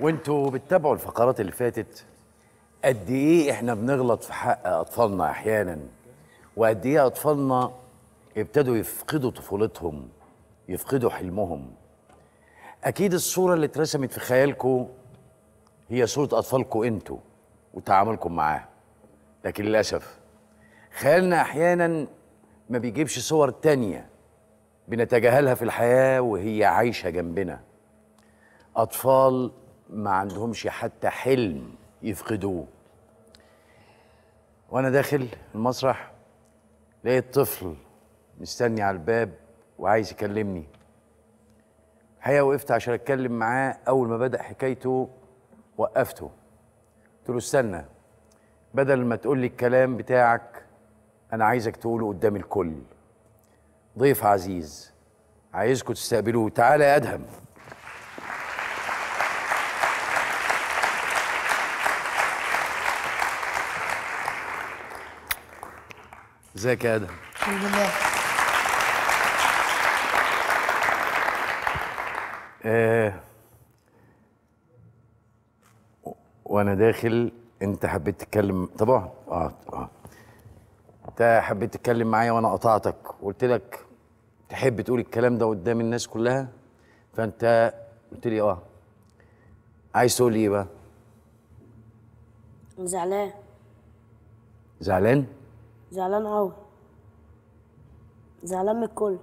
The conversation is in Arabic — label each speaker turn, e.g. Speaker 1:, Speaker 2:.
Speaker 1: وانتوا بتتابعوا الفقرات اللي فاتت قد ايه احنا بنغلط في حق اطفالنا احيانا وقد ايه اطفالنا ابتدوا يفقدوا طفولتهم يفقدوا حلمهم اكيد الصوره اللي اترسمت في خيالكم هي صوره اطفالكم انتوا وتعاملكم معاه لكن للاسف خيالنا احيانا ما بيجيبش صور تانية بنتجاهلها في الحياه وهي عايشه جنبنا اطفال ما عندهمش حتى حلم يفقدوه وانا داخل المسرح لقيت طفل مستني على الباب وعايز يكلمني الحقيقه وقفت عشان اتكلم معاه اول ما بدا حكايته وقفته قلت له استنى بدل ما تقول لي الكلام بتاعك انا عايزك تقوله قدام الكل ضيف عزيز عايزكم تستقبلوه تعالى يا ادهم
Speaker 2: ازيك يا ادهم الحمد لله آه
Speaker 1: وانا داخل انت حبيت تتكلم طبعا اه اه انت حبيت تتكلم معايا وانا قطعتك وقلت لك تحب تقول الكلام ده قدام الناس كلها فانت قلت لي اه عايز تقول ايه بقى
Speaker 3: زعلان زعلان زعلان قوي زعلان من الكل